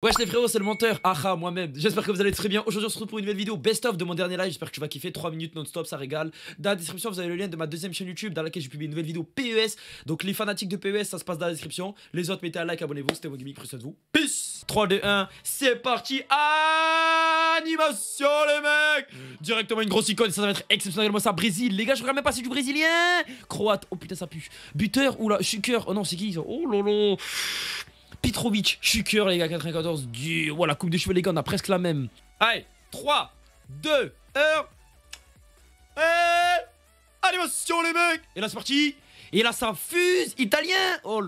Wesh les frérots, c'est le menteur, aha ah, moi-même. J'espère que vous allez très bien. Aujourd'hui, on se retrouve pour une nouvelle vidéo best-of de mon dernier live. J'espère que tu vas kiffer 3 minutes non-stop, ça régale. Dans la description, vous avez le lien de ma deuxième chaîne YouTube dans laquelle j'ai publié une nouvelle vidéo PES. Donc, les fanatiques de PES, ça se passe dans la description. Les autres, mettez un like, abonnez-vous. C'était mon gimmick, prenez soin de vous. Peace 3, 2, 1, c'est parti. Animation, les mecs mm. Directement une grosse icône, ça, va être exceptionnellement ça. Brésil, les gars, je regarde même pas, c'est du brésilien Croate, oh putain, ça pue. Buteur, oula, Shunker oh non, c'est qui Oh lolo Petrovic, cœur les gars, 94. du voilà, coupe de cheveux, les gars, on a presque la même. Allez, 3, 2, 1. Et... Animation, les mecs Et là, c'est parti et là, ça fuse italien. Oh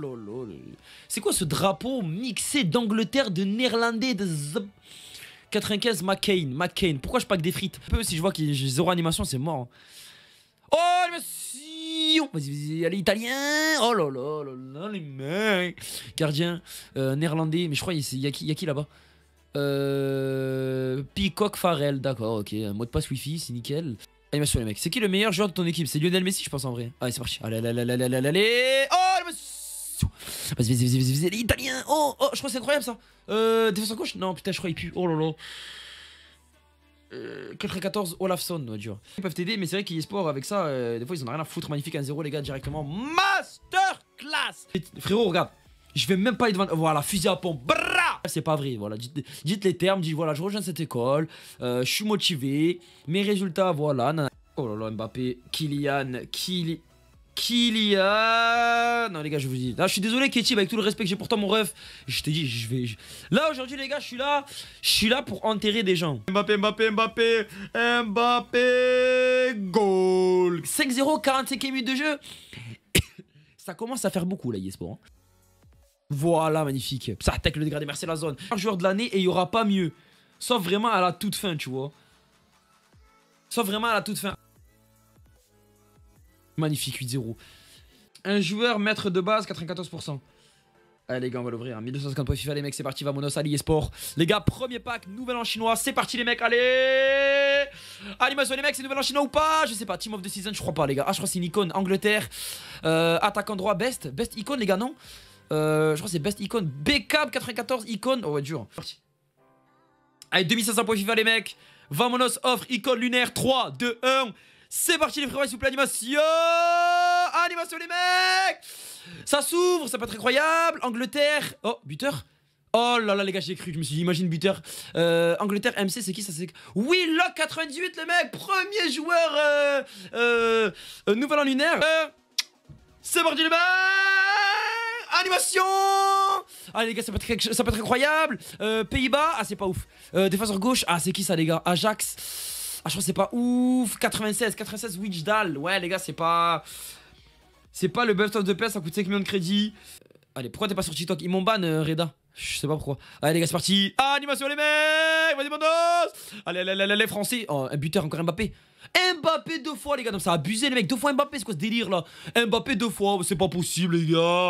C'est quoi ce drapeau mixé d'Angleterre, de néerlandais, de 95 McCain. McCain. Pourquoi je pack des frites Peu si je vois que j'ai zéro animation, c'est mort. Hein. Oh, monsieur Vas-y, vas y allez, italien Oh là là là les mecs Gardien, euh, néerlandais, mais je crois, il y, a qui, qui là-bas euh, Peacock Farrell, d'accord, ok. Mot de passe wifi, c'est nickel. Animation, les mecs. C'est qui le meilleur joueur de ton équipe C'est Lionel Messi, je pense, en vrai. Allez, c'est parti. Allez, allez, allez, allez, allez, Oh, le Vas-y, vas-y, vas-y, vas-y, vas italien Oh, oh, je crois que c'est incroyable, ça. Euh, défense en gauche Non, putain, je crois il pue. Oh là là. Euh, Olaf Son, on va dire. Ils peuvent t'aider, mais c'est vrai qu'il y sport avec ça, euh, des fois ils en ont rien à foutre. Magnifique 1-0, les gars, directement. Masterclass Frérot, regarde, je vais même pas aller devant. Voilà, fusil à pompe. C'est pas vrai, voilà. Dites, les termes, dites voilà, je rejoins cette école, euh, je suis motivé, mes résultats, voilà. Oh là là, Mbappé, Kylian, Kylian. Kylian. Non, les gars, je vous dis. je suis désolé, Katie avec tout le respect que j'ai pour toi, mon ref. Je t'ai dit, je vais. Là, aujourd'hui, les gars, je suis là. Je suis là pour enterrer des gens. Mbappé, Mbappé, Mbappé. Mbappé. Goal. 5-0, 45 minutes de jeu. Ça commence à faire beaucoup, là, Yespo. Hein. Voilà, magnifique. Ça attaque le dégradé. Merci la zone. Un joueur de l'année et il n'y aura pas mieux. Sauf vraiment à la toute fin, tu vois. Sauf vraiment à la toute fin. Magnifique 8-0. Un joueur maître de base, 94%. Allez les gars, on va l'ouvrir. 1250 hein. points FIFA, les mecs, c'est parti, Vamonos, Ali Les gars, premier pack, nouvel en chinois, c'est parti les mecs, allez Animation les mecs, c'est nouvel en chinois ou pas Je sais pas, Team of the Season, je crois pas les gars. Ah, je crois c'est une icône, Angleterre, attaque euh, attaquant droit, best, best icône les gars, non euh, Je crois que c'est best icône, backup 94 icône, oh ouais, dur. Allez, 2500 points FIFA les mecs, Vamonos offre icône lunaire, 3, 2, 1... C'est parti les frérots, s'il vous animation Animation les mecs Ça s'ouvre, ça peut être incroyable Angleterre Oh, buteur Oh là là les gars j'ai cru, je me suis dit imagine buteur euh, Angleterre MC c'est qui ça c'est Oui 98 les mecs Premier joueur euh, euh, euh Nouvel en lunaire euh, C'est parti les mecs Animation Allez ah, les gars, ça peut être, incroyable. Pays-Bas, ah c'est pas ouf. Euh, défenseur gauche, ah c'est qui ça les gars Ajax. Ah, je crois que c'est pas ouf. 96, 96 Witchdal. Ouais, les gars, c'est pas. C'est pas le best of the Pest, ça coûte 5 millions de crédits. Euh, allez, pourquoi t'es pas sur TikTok Ils m'ont ban, euh, Reda. Je sais pas pourquoi. Allez, les gars, c'est parti. Animation, les mecs Vas-y, bandos Allez, allez, allez, les Français. Oh, un buteur, encore Mbappé. Mbappé deux fois, les gars. donc ça a abusé, les mecs. Deux fois Mbappé, c'est quoi ce délire là Mbappé deux fois, c'est pas possible, les gars.